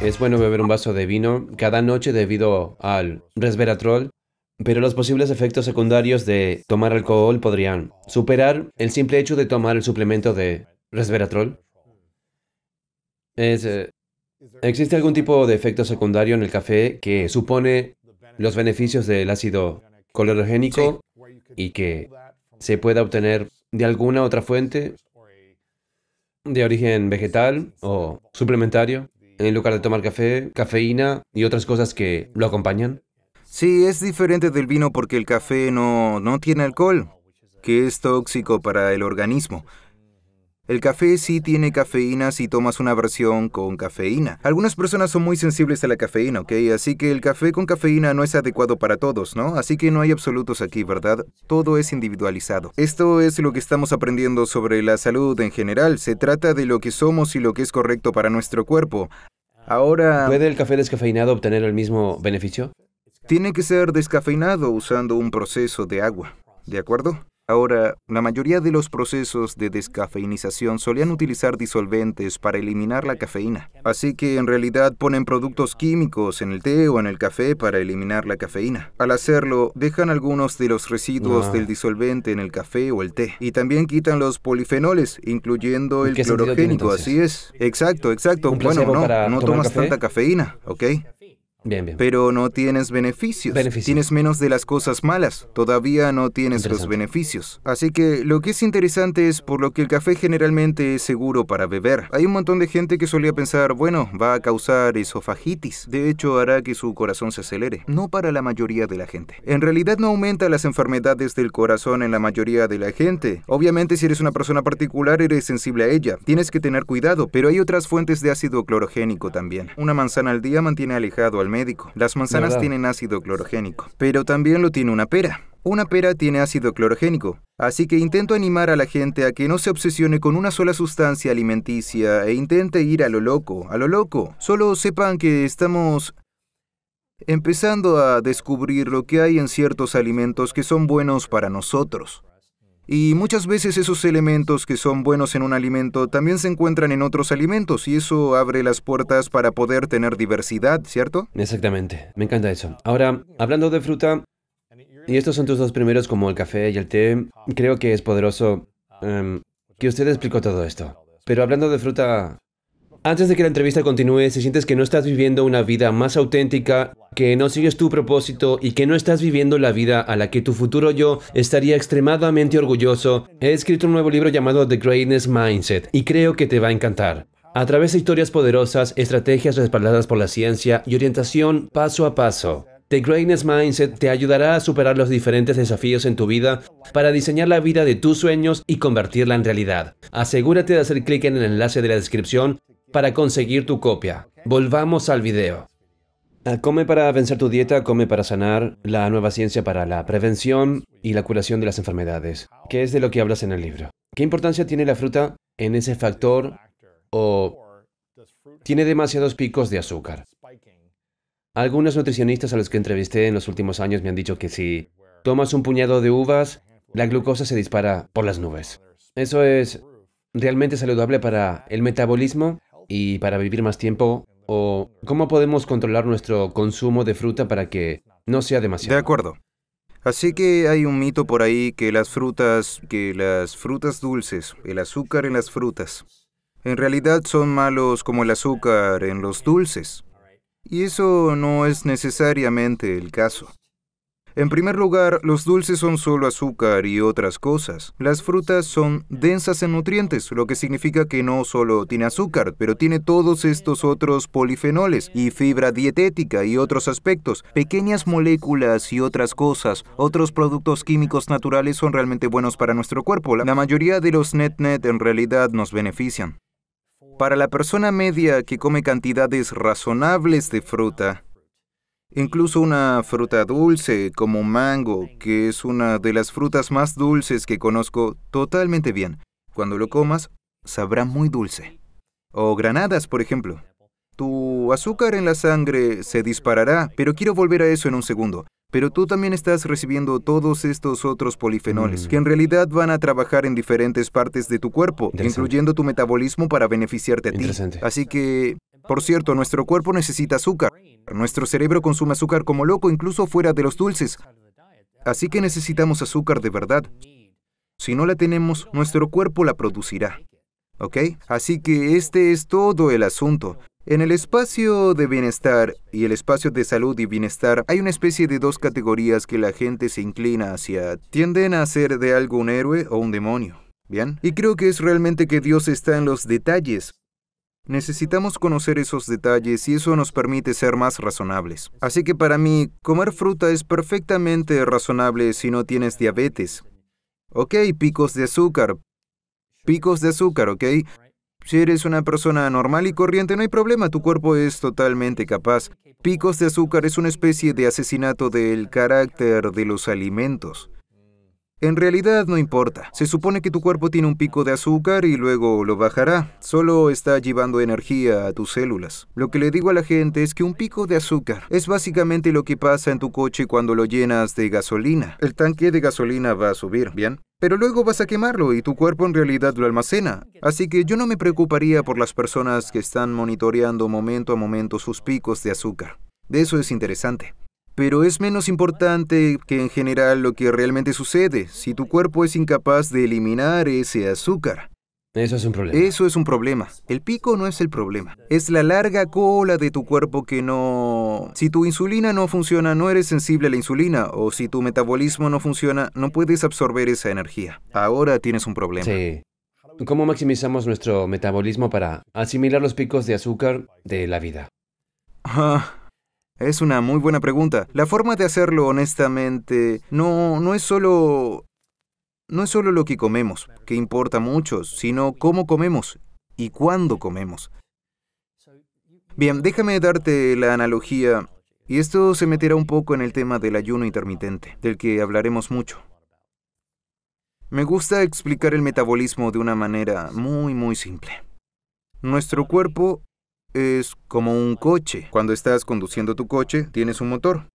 Es bueno beber un vaso de vino cada noche debido al resveratrol, pero los posibles efectos secundarios de tomar alcohol podrían superar el simple hecho de tomar el suplemento de resveratrol. Eh, ¿Existe algún tipo de efecto secundario en el café que supone los beneficios del ácido colerogénico y que se pueda obtener de alguna otra fuente de origen vegetal o suplementario? en lugar de tomar café, cafeína y otras cosas que lo acompañan? Sí, es diferente del vino porque el café no, no tiene alcohol, que es tóxico para el organismo. El café sí tiene cafeína si tomas una versión con cafeína. Algunas personas son muy sensibles a la cafeína, ¿ok? Así que el café con cafeína no es adecuado para todos, ¿no? Así que no hay absolutos aquí, ¿verdad? Todo es individualizado. Esto es lo que estamos aprendiendo sobre la salud en general. Se trata de lo que somos y lo que es correcto para nuestro cuerpo. Ahora... ¿Puede el café descafeinado obtener el mismo beneficio? Tiene que ser descafeinado usando un proceso de agua, ¿de acuerdo? Ahora, la mayoría de los procesos de descafeinización solían utilizar disolventes para eliminar la cafeína. Así que en realidad ponen productos químicos en el té o en el café para eliminar la cafeína. Al hacerlo, dejan algunos de los residuos del ah. disolvente en el café o el té. Y también quitan los polifenoles, incluyendo el clorogénico, así es. Exacto, exacto. Bueno, no, no tomas tanta cafeína, ¿ok? Bien, bien. Pero no tienes beneficios. Tienes menos de las cosas malas. Todavía no tienes los beneficios. Así que lo que es interesante es por lo que el café generalmente es seguro para beber. Hay un montón de gente que solía pensar, bueno, va a causar esofagitis. De hecho, hará que su corazón se acelere. No para la mayoría de la gente. En realidad no aumenta las enfermedades del corazón en la mayoría de la gente. Obviamente si eres una persona particular eres sensible a ella. Tienes que tener cuidado, pero hay otras fuentes de ácido clorogénico también. Una manzana al día mantiene alejado al las manzanas tienen ácido clorogénico, pero también lo tiene una pera. Una pera tiene ácido clorogénico, así que intento animar a la gente a que no se obsesione con una sola sustancia alimenticia e intente ir a lo loco, a lo loco. Solo sepan que estamos empezando a descubrir lo que hay en ciertos alimentos que son buenos para nosotros. Y muchas veces esos elementos que son buenos en un alimento también se encuentran en otros alimentos y eso abre las puertas para poder tener diversidad, ¿cierto? Exactamente, me encanta eso. Ahora, hablando de fruta, y estos son tus dos primeros como el café y el té, creo que es poderoso em, que usted explicó todo esto. Pero hablando de fruta, antes de que la entrevista continúe, si sientes que no estás viviendo una vida más auténtica que no sigues tu propósito y que no estás viviendo la vida a la que tu futuro yo estaría extremadamente orgulloso, he escrito un nuevo libro llamado The Greatness Mindset y creo que te va a encantar. A través de historias poderosas, estrategias respaldadas por la ciencia y orientación paso a paso, The Greatness Mindset te ayudará a superar los diferentes desafíos en tu vida para diseñar la vida de tus sueños y convertirla en realidad. Asegúrate de hacer clic en el enlace de la descripción para conseguir tu copia. Volvamos al video. Ah, come para vencer tu dieta, come para sanar, la nueva ciencia para la prevención y la curación de las enfermedades, que es de lo que hablas en el libro. ¿Qué importancia tiene la fruta en ese factor o tiene demasiados picos de azúcar? Algunos nutricionistas a los que entrevisté en los últimos años me han dicho que si tomas un puñado de uvas, la glucosa se dispara por las nubes. ¿Eso es realmente saludable para el metabolismo y para vivir más tiempo ¿O cómo podemos controlar nuestro consumo de fruta para que no sea demasiado? De acuerdo. Así que hay un mito por ahí que las frutas, que las frutas dulces, el azúcar en las frutas, en realidad son malos como el azúcar en los dulces. Y eso no es necesariamente el caso. En primer lugar, los dulces son solo azúcar y otras cosas. Las frutas son densas en nutrientes, lo que significa que no solo tiene azúcar, pero tiene todos estos otros polifenoles y fibra dietética y otros aspectos. Pequeñas moléculas y otras cosas, otros productos químicos naturales son realmente buenos para nuestro cuerpo. La mayoría de los net-net en realidad nos benefician. Para la persona media que come cantidades razonables de fruta, Incluso una fruta dulce como mango, que es una de las frutas más dulces que conozco totalmente bien. Cuando lo comas, sabrá muy dulce. O granadas, por ejemplo. Tu azúcar en la sangre se disparará, pero quiero volver a eso en un segundo. Pero tú también estás recibiendo todos estos otros polifenoles, mm. que en realidad van a trabajar en diferentes partes de tu cuerpo, incluyendo tu metabolismo para beneficiarte a ti. Así que por cierto, nuestro cuerpo necesita azúcar. Nuestro cerebro consume azúcar como loco incluso fuera de los dulces. Así que necesitamos azúcar de verdad. Si no la tenemos, nuestro cuerpo la producirá. ¿Ok? Así que este es todo el asunto. En el espacio de bienestar y el espacio de salud y bienestar hay una especie de dos categorías que la gente se inclina hacia. Tienden a ser de algo un héroe o un demonio. ¿Bien? Y creo que es realmente que Dios está en los detalles. Necesitamos conocer esos detalles y eso nos permite ser más razonables. Así que para mí, comer fruta es perfectamente razonable si no tienes diabetes. Ok, picos de azúcar. Picos de azúcar, ok. Si eres una persona normal y corriente, no hay problema, tu cuerpo es totalmente capaz. Picos de azúcar es una especie de asesinato del carácter de los alimentos. En realidad no importa. Se supone que tu cuerpo tiene un pico de azúcar y luego lo bajará. Solo está llevando energía a tus células. Lo que le digo a la gente es que un pico de azúcar es básicamente lo que pasa en tu coche cuando lo llenas de gasolina. El tanque de gasolina va a subir, ¿bien? Pero luego vas a quemarlo y tu cuerpo en realidad lo almacena. Así que yo no me preocuparía por las personas que están monitoreando momento a momento sus picos de azúcar. De eso es interesante. Pero es menos importante que en general lo que realmente sucede si tu cuerpo es incapaz de eliminar ese azúcar. Eso es un problema. Eso es un problema. El pico no es el problema. Es la larga cola de tu cuerpo que no... Si tu insulina no funciona, no eres sensible a la insulina. O si tu metabolismo no funciona, no puedes absorber esa energía. Ahora tienes un problema. Sí. ¿Cómo maximizamos nuestro metabolismo para asimilar los picos de azúcar de la vida? Ah. Es una muy buena pregunta. La forma de hacerlo honestamente no, no es solo... No es solo lo que comemos, que importa mucho, sino cómo comemos y cuándo comemos. Bien, déjame darte la analogía, y esto se meterá un poco en el tema del ayuno intermitente, del que hablaremos mucho. Me gusta explicar el metabolismo de una manera muy, muy simple. Nuestro cuerpo es como un coche. Cuando estás conduciendo tu coche, tienes un motor.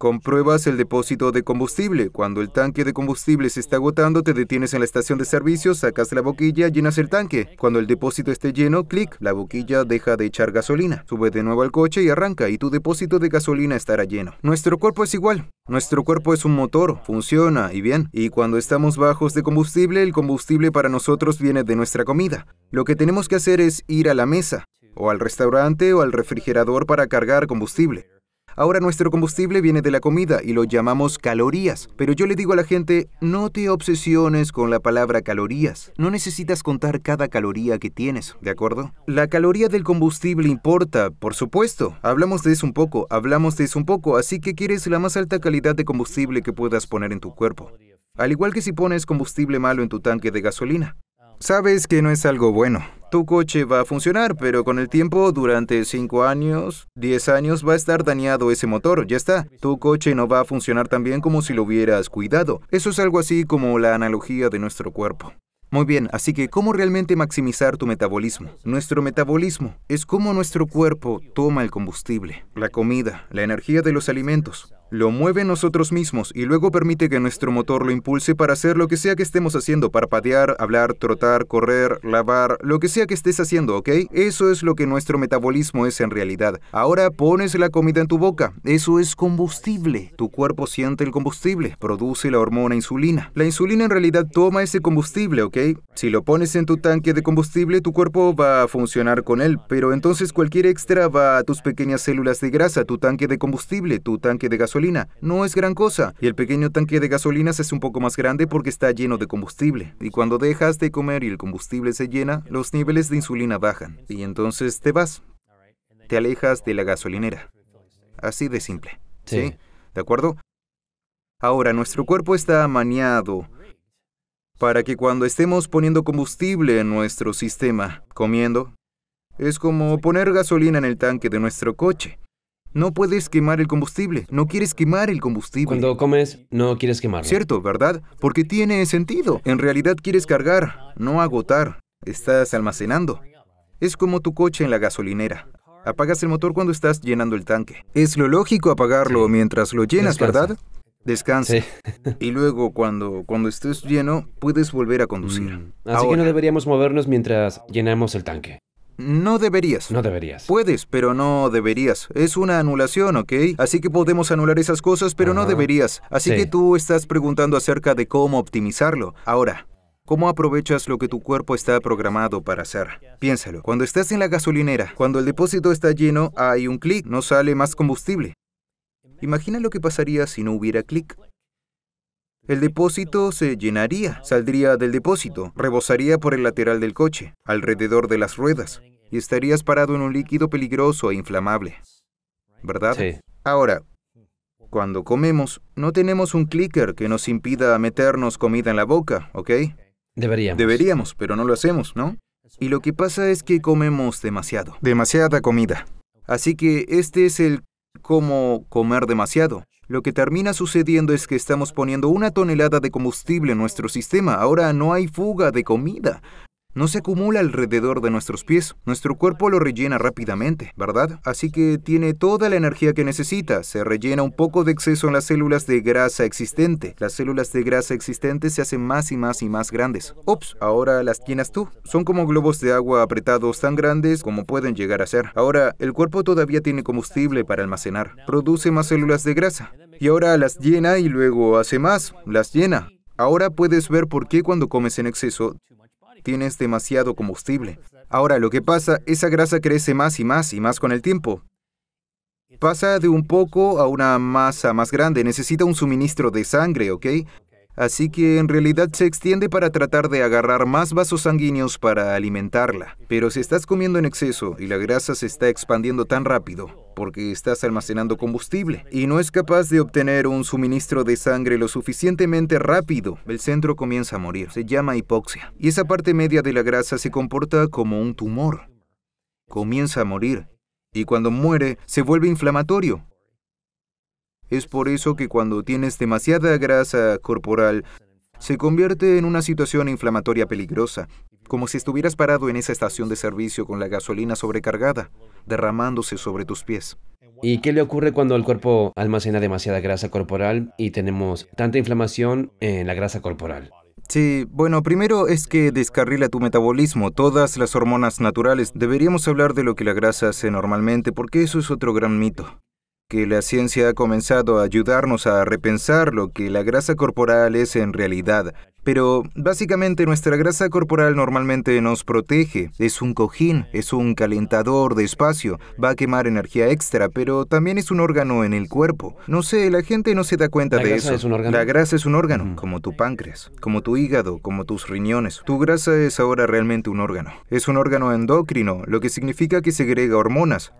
Compruebas el depósito de combustible. Cuando el tanque de combustible se está agotando, te detienes en la estación de servicio, sacas la boquilla, llenas el tanque. Cuando el depósito esté lleno, clic, la boquilla deja de echar gasolina. Sube de nuevo al coche y arranca, y tu depósito de gasolina estará lleno. Nuestro cuerpo es igual. Nuestro cuerpo es un motor, funciona y bien, y cuando estamos bajos de combustible, el combustible para nosotros viene de nuestra comida. Lo que tenemos que hacer es ir a la mesa, o al restaurante o al refrigerador para cargar combustible. Ahora nuestro combustible viene de la comida y lo llamamos calorías, pero yo le digo a la gente, no te obsesiones con la palabra calorías, no necesitas contar cada caloría que tienes, ¿de acuerdo? La caloría del combustible importa, por supuesto, hablamos de eso un poco, hablamos de eso un poco, así que quieres la más alta calidad de combustible que puedas poner en tu cuerpo. Al igual que si pones combustible malo en tu tanque de gasolina. Sabes que no es algo bueno. Tu coche va a funcionar, pero con el tiempo, durante 5 años, 10 años, va a estar dañado ese motor, ya está. Tu coche no va a funcionar tan bien como si lo hubieras cuidado. Eso es algo así como la analogía de nuestro cuerpo. Muy bien, así que ¿cómo realmente maximizar tu metabolismo? Nuestro metabolismo es cómo nuestro cuerpo toma el combustible, la comida, la energía de los alimentos. Lo mueve nosotros mismos y luego permite que nuestro motor lo impulse para hacer lo que sea que estemos haciendo, parpadear, hablar, trotar, correr, lavar, lo que sea que estés haciendo, ¿ok? Eso es lo que nuestro metabolismo es en realidad. Ahora pones la comida en tu boca, eso es combustible. Tu cuerpo siente el combustible, produce la hormona insulina. La insulina en realidad toma ese combustible, ¿ok? Si lo pones en tu tanque de combustible, tu cuerpo va a funcionar con él, pero entonces cualquier extra va a tus pequeñas células de grasa, tu tanque de combustible, tu tanque de gasolina no es gran cosa. Y el pequeño tanque de gasolinas es un poco más grande porque está lleno de combustible. Y cuando dejas de comer y el combustible se llena, los niveles de insulina bajan. Y entonces te vas. Te alejas de la gasolinera. Así de simple. ¿Sí? sí. de acuerdo? Ahora, nuestro cuerpo está maniado para que cuando estemos poniendo combustible en nuestro sistema, comiendo, es como poner gasolina en el tanque de nuestro coche. No puedes quemar el combustible. No quieres quemar el combustible. Cuando comes, no quieres quemarlo. Cierto, ¿verdad? Porque tiene sentido. En realidad quieres cargar, no agotar. Estás almacenando. Es como tu coche en la gasolinera. Apagas el motor cuando estás llenando el tanque. Es lo lógico apagarlo mientras lo llenas, ¿verdad? Descansa. y luego, cuando, cuando estés lleno, puedes volver a conducir. Mm. Así que no deberíamos movernos mientras llenamos el tanque. No deberías. No deberías. Puedes, pero no deberías. Es una anulación, ¿ok? Así que podemos anular esas cosas, pero no deberías. Así que tú estás preguntando acerca de cómo optimizarlo. Ahora, ¿Cómo aprovechas lo que tu cuerpo está programado para hacer? Piénsalo, cuando estás en la gasolinera, cuando el depósito está lleno, hay un clic, no sale más combustible. Imagina lo que pasaría si no hubiera clic. El depósito se llenaría, saldría del depósito, rebosaría por el lateral del coche, alrededor de las ruedas, y estarías parado en un líquido peligroso e inflamable. ¿Verdad? Sí. Ahora, cuando comemos, no tenemos un clicker que nos impida meternos comida en la boca, ¿ok? Deberíamos. Deberíamos, pero no lo hacemos, ¿no? Y lo que pasa es que comemos demasiado. Demasiada comida. Así que este es el cómo comer demasiado. Lo que termina sucediendo es que estamos poniendo una tonelada de combustible en nuestro sistema. Ahora no hay fuga de comida no se acumula alrededor de nuestros pies. Nuestro cuerpo lo rellena rápidamente, ¿verdad? Así que tiene toda la energía que necesita. Se rellena un poco de exceso en las células de grasa existente. Las células de grasa existente se hacen más y más y más grandes. Ops, ahora las llenas tú. Son como globos de agua apretados tan grandes como pueden llegar a ser. Ahora, el cuerpo todavía tiene combustible para almacenar. Produce más células de grasa. Y ahora las llena y luego hace más. Las llena. Ahora puedes ver por qué cuando comes en exceso tienes demasiado combustible. Ahora, lo que pasa, esa grasa crece más y más y más con el tiempo. Pasa de un poco a una masa más grande, necesita un suministro de sangre, ¿ok? Así que en realidad se extiende para tratar de agarrar más vasos sanguíneos para alimentarla. Pero si estás comiendo en exceso y la grasa se está expandiendo tan rápido, porque estás almacenando combustible y no es capaz de obtener un suministro de sangre lo suficientemente rápido, el centro comienza a morir. Se llama hipoxia. Y esa parte media de la grasa se comporta como un tumor. Comienza a morir y cuando muere se vuelve inflamatorio. Es por eso que cuando tienes demasiada grasa corporal, se convierte en una situación inflamatoria peligrosa como si estuvieras parado en esa estación de servicio con la gasolina sobrecargada, derramándose sobre tus pies. ¿Y qué le ocurre cuando el cuerpo almacena demasiada grasa corporal y tenemos tanta inflamación en la grasa corporal? Sí, bueno, primero es que descarrila tu metabolismo, todas las hormonas naturales. Deberíamos hablar de lo que la grasa hace normalmente, porque eso es otro gran mito que la ciencia ha comenzado a ayudarnos a repensar lo que la grasa corporal es en realidad. Pero básicamente nuestra grasa corporal normalmente nos protege. Es un cojín, es un calentador de espacio, va a quemar energía extra, pero también es un órgano en el cuerpo. No sé, la gente no se da cuenta de eso. Es la grasa es un órgano, como tu páncreas, como tu hígado, como tus riñones. Tu grasa es ahora realmente un órgano. Es un órgano endocrino, lo que significa que segrega hormonas.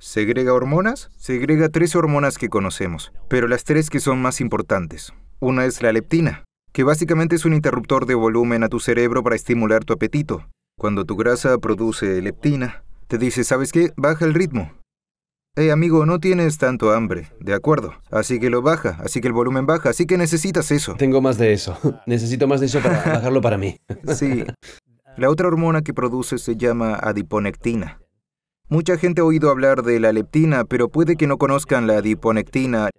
¿Segrega hormonas? Segrega tres hormonas que conocemos, pero las tres que son más importantes. Una es la leptina, que básicamente es un interruptor de volumen a tu cerebro para estimular tu apetito. Cuando tu grasa produce leptina, te dice, ¿sabes qué? Baja el ritmo. Hey eh, amigo, no tienes tanto hambre, de acuerdo. Así que lo baja, así que el volumen baja, así que necesitas eso. Tengo más de eso. Necesito más de eso para bajarlo para mí. sí. La otra hormona que produce se llama adiponectina Mucha gente ha oído hablar de la leptina, pero puede que no conozcan la adiponectina.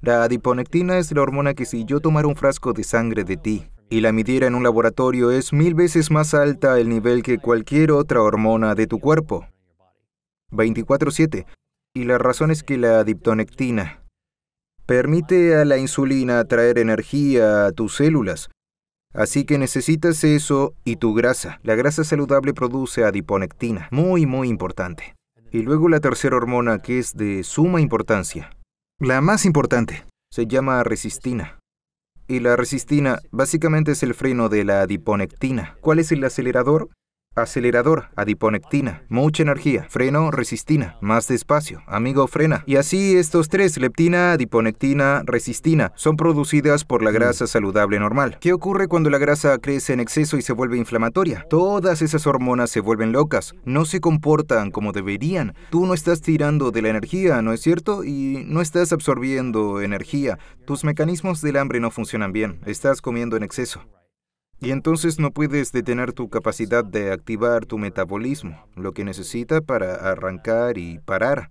La adiponectina es la hormona que si yo tomara un frasco de sangre de ti y la midiera en un laboratorio es mil veces más alta el nivel que cualquier otra hormona de tu cuerpo. 24-7. Y la razón es que la adiponectina permite a la insulina traer energía a tus células Así que necesitas eso y tu grasa. La grasa saludable produce adiponectina, muy muy importante. Y luego la tercera hormona que es de suma importancia. La más importante. Se llama resistina. Y la resistina básicamente es el freno de la adiponectina. ¿Cuál es el acelerador? Acelerador, adiponectina, mucha energía, freno, resistina, más despacio, amigo frena. Y así estos tres, leptina, adiponectina, resistina, son producidas por la grasa saludable normal. ¿Qué ocurre cuando la grasa crece en exceso y se vuelve inflamatoria? Todas esas hormonas se vuelven locas, no se comportan como deberían. Tú no estás tirando de la energía, ¿no es cierto? Y no estás absorbiendo energía. Tus mecanismos del hambre no funcionan bien, estás comiendo en exceso y entonces no puedes detener tu capacidad de activar tu metabolismo, lo que necesita para arrancar y parar.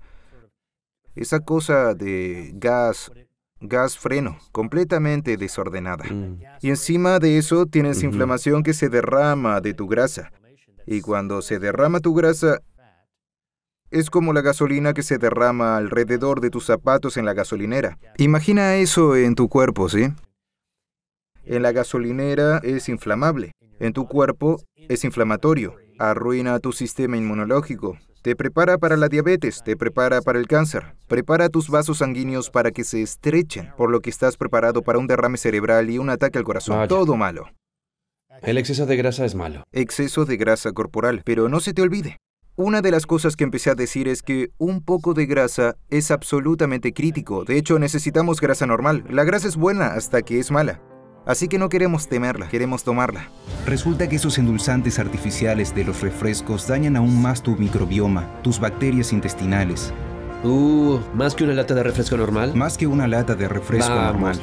Esa cosa de gas, gas freno, completamente desordenada. Mm. Y encima de eso tienes inflamación que se derrama de tu grasa. Y cuando se derrama tu grasa, es como la gasolina que se derrama alrededor de tus zapatos en la gasolinera. Imagina eso en tu cuerpo, ¿sí? en la gasolinera es inflamable, en tu cuerpo es inflamatorio, arruina tu sistema inmunológico, te prepara para la diabetes, te prepara para el cáncer, prepara tus vasos sanguíneos para que se estrechen, por lo que estás preparado para un derrame cerebral y un ataque al corazón. Todo malo. El exceso de grasa es malo. Exceso de grasa corporal, pero no se te olvide. Una de las cosas que empecé a decir es que un poco de grasa es absolutamente crítico. De hecho, necesitamos grasa normal. La grasa es buena hasta que es mala. Así que no queremos temerla, queremos tomarla. Resulta que esos endulzantes artificiales de los refrescos dañan aún más tu microbioma, tus bacterias intestinales. Uh, ¿más que una lata de refresco normal? Más que una lata de refresco normal.